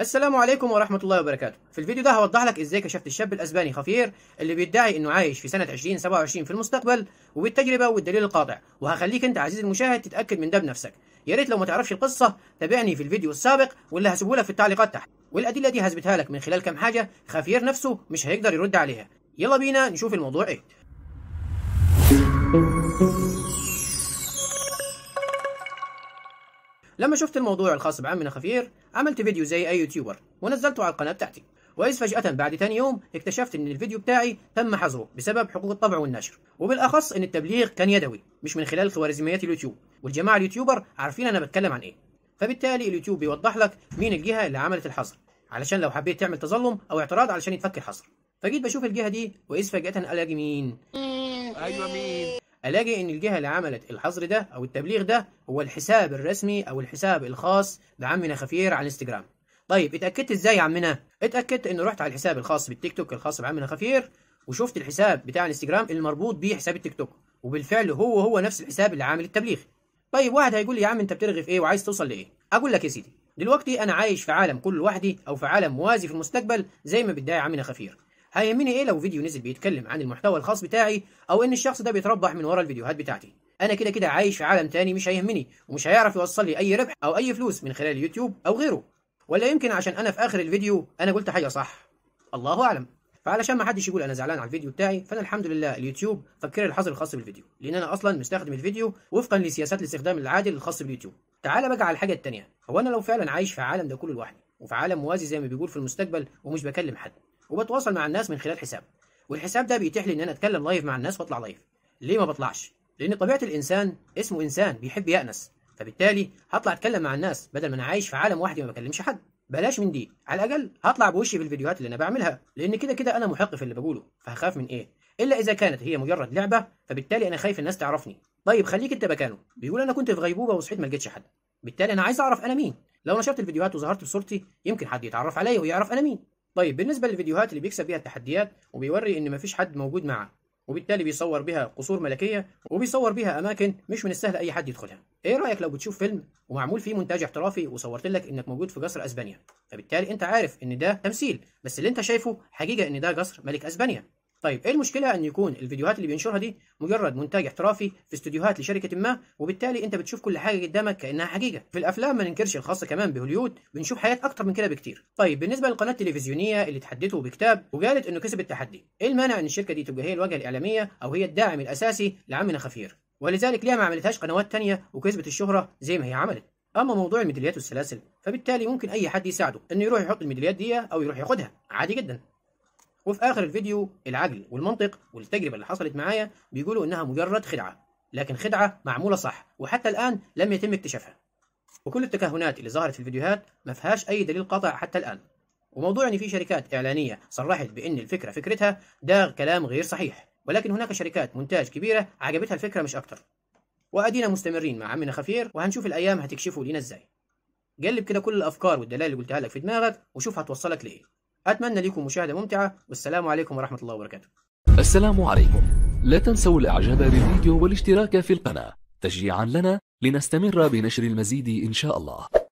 السلام عليكم ورحمة الله وبركاته في الفيديو ده هوضح لك ازاي كشفت الشاب الاسباني خفير اللي بيدعي انه عايش في سنة 2027 في المستقبل وبالتجربة والدليل القاطع وهخليك انت عزيزي المشاهد تتأكد من ده بنفسك يا ريت لو ما تعرفش القصة تابعني في الفيديو السابق واللي هسيبه لك في التعليقات تحت والأدلة دي هثبتها لك من خلال كام حاجة خفير نفسه مش هيقدر يرد عليها يلا بينا نشوف الموضوع ايه لما شفت الموضوع الخاص بعمنا خفير عملت فيديو زي أي يوتيوبر ونزلته على القناة بتاعتي وإذ فجأة بعد ثاني يوم اكتشفت إن الفيديو بتاعي تم حظره بسبب حقوق الطبع والنشر وبالأخص إن التبليغ كان يدوي مش من خلال خوارزميات اليوتيوب والجماعة اليوتيوبر عارفين أنا بتكلم عن إيه فبالتالي اليوتيوب بيوضح لك مين الجهة اللي عملت الحظر علشان لو حبيت تعمل تظلم أو اعتراض علشان يتفك الحظر فجيت بشوف الجهة دي وإذ فجأة ألاقي مين أيوة مين الاقي ان الجهه اللي عملت الحظر ده او التبليغ ده هو الحساب الرسمي او الحساب الخاص بعمنا خفير على الانستجرام طيب اتاكدت ازاي يا عمنا اتاكدت انه رحت على الحساب الخاص بالتيك توك الخاص بعمنا خفير وشفت الحساب بتاع الانستجرام المربوط بيه حساب التيك توك وبالفعل هو هو نفس الحساب اللي عامل التبليغ طيب واحد هيقول لي يا عم انت بترغي في ايه وعايز توصل لايه اقول لك يا سيدي دلوقتي انا عايش في عالم كله لوحدي او في عالم موازي في المستقبل زي ما بيدعي عمنا خفير هيهمني ايه لو فيديو نزل بيتكلم عن المحتوى الخاص بتاعي او ان الشخص ده بيتربح من ورا الفيديوهات بتاعتي انا كده كده عايش في عالم تاني مش هيهمني ومش هيعرف يوصل لي اي ربح او اي فلوس من خلال اليوتيوب او غيره ولا يمكن عشان انا في اخر الفيديو انا قلت حاجه صح الله اعلم فعلشان ما حدش يقول انا زعلان على الفيديو بتاعي فانا الحمد لله اليوتيوب فكر الحظر الخاص بالفيديو لان انا اصلا مستخدم الفيديو وفقا لسياسات الاستخدام العادل الخاص باليوتيوب تعال بقى على الحاجه الثانيه هو انا لو فعلا عايش في عالم ده كله لوحدي وفي عالم موازي زي ما بيقول في المستقبل ومش بكلم حد وبتواصل مع الناس من خلال حساب والحساب ده بيتيح لي ان انا اتكلم لايف مع الناس واطلع لايف ليه ما بطلعش لان طبيعه الانسان اسمه انسان بيحب يأنس فبالتالي هطلع اتكلم مع الناس بدل ما انا عايش في عالم وحدي ما بكلمش حد بلاش من دي على الاقل هطلع بوشي في الفيديوهات اللي انا بعملها لان كده كده انا محق في اللي بقوله فهخاف من ايه الا اذا كانت هي مجرد لعبه فبالتالي انا خايف الناس تعرفني طيب خليك انت مكانه بيقول انا كنت في غيبوبه وصحيت ما لقيتش حد بالتالي انا عايز اعرف انا مين لو نشرت الفيديوهات وظهرت بصورتي يمكن حد يتعرف عليا ويعرف انا مين طيب بالنسبة للفيديوهات اللي بيكسب بيها التحديات وبيوري إن مفيش حد موجود معاه وبالتالي بيصور بيها قصور ملكية وبيصور بيها أماكن مش من السهل أي حد يدخلها إيه رأيك لو بتشوف فيلم ومعمول فيه مونتاج احترافي وصورت لك إنك موجود في قصر أسبانيا فبالتالي أنت عارف إن ده تمثيل بس اللي أنت شايفه حقيقة إن ده قصر ملك أسبانيا طيب ايه المشكله ان يكون الفيديوهات اللي بينشرها دي مجرد مونتاج احترافي في استوديوهات لشركه ما وبالتالي انت بتشوف كل حاجه قدامك كانها حقيقه في الافلام ما ننكرش الخاصه كمان بهوليود بنشوف حاجات اكتر من كده بكتير طيب بالنسبه للقناه التلفزيونيه اللي تحدته بكتاب وقالت انه كسب التحدي ايه المانع ان الشركه دي تبقى هي الواجهه الاعلاميه او هي الداعم الاساسي لعمنا خفير ولذلك ليه ما عملتهاش قنوات تانية وكسبت الشهرة زي ما هي عملت اما موضوع الميداليات والسلاسل فبالتالي ممكن اي حد يساعده انه يروح يحط الميداليات دي او يروح ياخدها عادي جدا وفي اخر الفيديو العقل والمنطق والتجربه اللي حصلت معايا بيقولوا انها مجرد خدعه لكن خدعه معموله صح وحتى الان لم يتم اكتشافها وكل التكهنات اللي ظهرت في الفيديوهات ما فيهاش اي دليل قاطع حتى الان وموضوع ان في شركات اعلانيه صرحت بان الفكره فكرتها ده كلام غير صحيح ولكن هناك شركات مونتاج كبيره عجبتها الفكره مش اكتر وادينا مستمرين مع عمنا خفير وهنشوف الايام هتكشفوا لينا ازاي جلب كده كل الافكار والدلائل اللي قلتها لك في دماغك وشوف هتوصلك لايه أتمنى لكم مشاهدة ممتعة والسلام عليكم ورحمة الله وبركاته السلام عليكم لا تنسوا الإعجاب بالفيديو والاشتراك في القناة تشجيعا لنا لنستمر بنشر المزيد إن شاء الله